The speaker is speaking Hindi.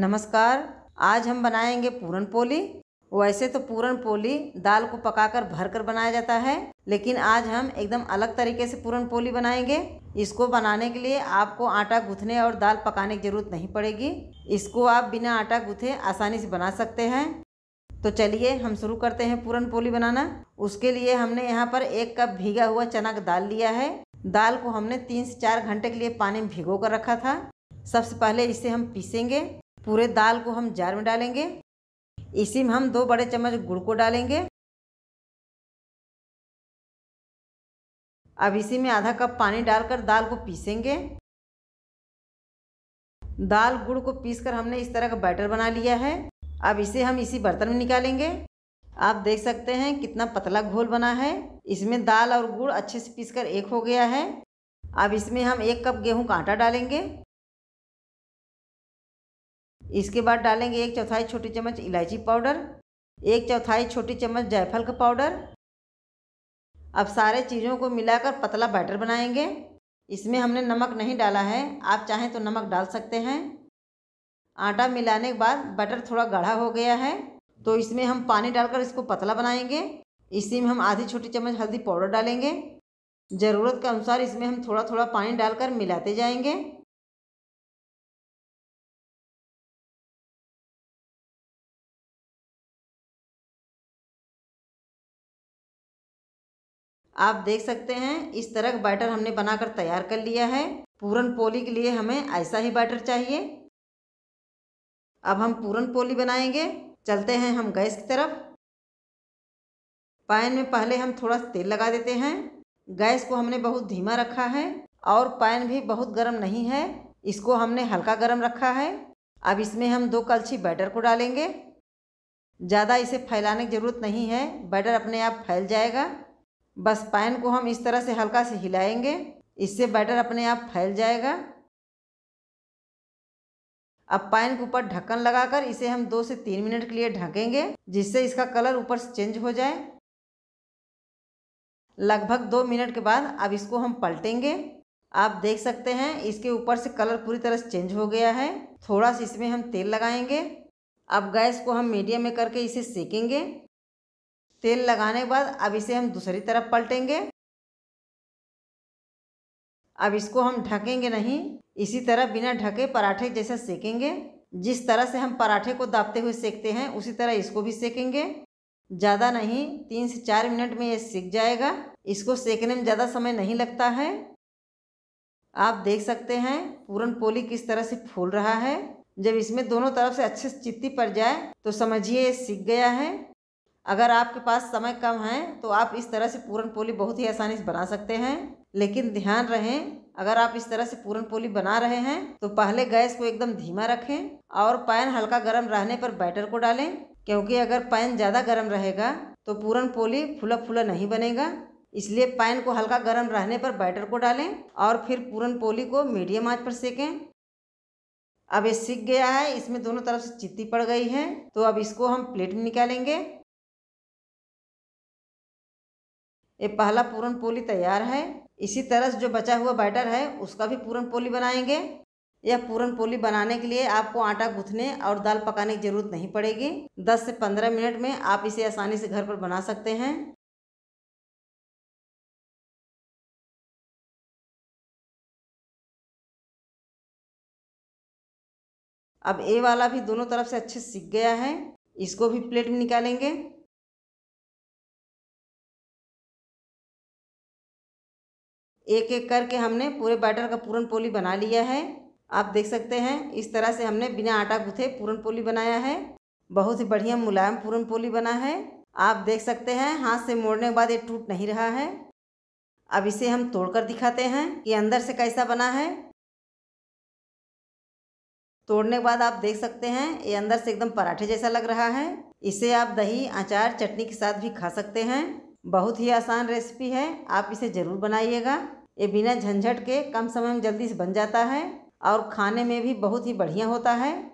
नमस्कार आज हम बनाएंगे पूरन पोली वैसे तो पूरन पोली दाल को पकाकर भरकर बनाया जाता है लेकिन आज हम एकदम अलग तरीके से पूरन पोली बनाएंगे इसको बनाने के लिए आपको आटा गूँथने और दाल पकाने की ज़रूरत नहीं पड़ेगी इसको आप बिना आटा गूँथे आसानी से बना सकते हैं तो चलिए हम शुरू करते हैं पूरन पोली बनाना उसके लिए हमने यहाँ पर एक कप भीगा हुआ चना का दाल लिया है दाल को हमने तीन से चार घंटे के लिए पानी में भिगो कर रखा था सबसे पहले इसे हम पीसेंगे पूरे दाल को हम जार में डालेंगे इसी में हम दो बड़े चम्मच गुड़ को डालेंगे अब इसी में आधा कप पानी डालकर दाल को पीसेंगे दाल गुड़ को पीसकर हमने इस तरह का बैटर बना लिया है अब इसे हम इसी बर्तन में निकालेंगे आप देख सकते हैं कितना पतला घोल बना है इसमें दाल और गुड़ अच्छे से पीसकर एक हो गया है अब इसमें हम एक कप गेहूं का आटा डालेंगे इसके बाद डालेंगे एक चौथाई छोटी चम्मच इलायची पाउडर एक चौथाई छोटी चम्मच जायफल का पाउडर अब सारे चीज़ों को मिलाकर पतला बैटर बनाएंगे इसमें हमने नमक नहीं डाला है आप चाहें तो नमक डाल सकते हैं आटा मिलाने के बाद बैटर थोड़ा गाढ़ा हो गया है तो इसमें हम पानी डालकर इसको पतला बनाएंगे इसी में हम आधी छोटी चम्मच हल्दी पाउडर डालेंगे ज़रूरत के अनुसार इसमें हम थोड़ा थोड़ा पानी डालकर मिलाते जाएंगे आप देख सकते हैं इस तरह का बैटर हमने बनाकर तैयार कर लिया है पूरन पोली के लिए हमें ऐसा ही बैटर चाहिए अब हम पूरन पोली बनाएंगे चलते हैं हम गैस की तरफ पैन में पहले हम थोड़ा तेल लगा देते हैं गैस को हमने बहुत धीमा रखा है और पैन भी बहुत गर्म नहीं है इसको हमने हल्का गर्म रखा है अब इसमें हम दो कलछी बैटर को डालेंगे ज़्यादा इसे फैलाने की ज़रूरत नहीं है बैटर अपने आप फैल जाएगा बस पैन को हम इस तरह से हल्का से हिलाएंगे इससे बैटर अपने आप फैल जाएगा अब पैन के ऊपर ढक्कन लगाकर इसे हम दो से तीन मिनट के लिए ढकेंगे जिससे इसका कलर ऊपर से चेंज हो जाए लगभग दो मिनट के बाद अब इसको हम पलटेंगे आप देख सकते हैं इसके ऊपर से कलर पूरी तरह से चेंज हो गया है थोड़ा सा इसमें हम तेल लगाएंगे अब गैस को हम मीडियम में करके इसे सेकेंगे तेल लगाने के बाद अब इसे हम दूसरी तरफ पलटेंगे अब इसको हम ढकेंगे नहीं इसी तरह बिना ढके पराठे जैसा सेकेंगे जिस तरह से हम पराठे को दाबते हुए सेकते हैं उसी तरह इसको भी सेकेंगे ज़्यादा नहीं तीन से चार मिनट में ये सीख जाएगा इसको सेकने में ज़्यादा समय नहीं लगता है आप देख सकते हैं पूरन पोली किस तरह से फूल रहा है जब इसमें दोनों तरफ से अच्छे से चित्ती पड़ जाए तो समझिए ये सीख गया है अगर आपके पास समय कम है तो आप इस तरह से पूरन पोली बहुत ही आसानी से बना सकते हैं लेकिन ध्यान रहें अगर आप इस तरह से पूरन पोली बना रहे हैं तो पहले गैस को एकदम धीमा रखें और पैन हल्का गर्म रहने पर बैटर को डालें क्योंकि अगर पैन ज़्यादा गर्म रहेगा तो पूरन पोली फूला फूला नहीं बनेगा इसलिए पैन को हल्का गर्म रहने पर बैटर को डालें और फिर पूरन पोली को मीडियम आँच पर सेकें अब ये सीख गया है इसमें दोनों तरफ से चित्ती पड़ गई है तो अब इसको हम प्लेट में निकालेंगे ये पहला पूरन पोली तैयार है इसी तरह से जो बचा हुआ बैटर है उसका भी पूरन पोली बनाएंगे यह पूरन पोली बनाने के लिए आपको आटा गूँथने और दाल पकाने की जरूरत नहीं पड़ेगी 10 से 15 मिनट में आप इसे आसानी से घर पर बना सकते हैं अब ए वाला भी दोनों तरफ से अच्छे सीख गया है इसको भी प्लेट में निकालेंगे एक एक करके हमने पूरे बैटर का पूरन पोली बना लिया है आप देख सकते हैं इस तरह से हमने बिना आटा गुथे पूरन पोली बनाया है बहुत ही बढ़िया मुलायम पूरन पोली बना है आप देख सकते हैं हाथ से मोड़ने के बाद ये टूट नहीं रहा है अब इसे हम तोड़कर दिखाते हैं कि अंदर से कैसा बना है तोड़ने के बाद आप देख सकते हैं ये अंदर से एकदम पराठे जैसा लग रहा है इसे आप दही अचार चटनी के साथ भी खा सकते हैं बहुत ही आसान रेसिपी है आप इसे ज़रूर बनाइएगा ये बिना झंझट के कम समय में जल्दी से बन जाता है और खाने में भी बहुत ही बढ़िया होता है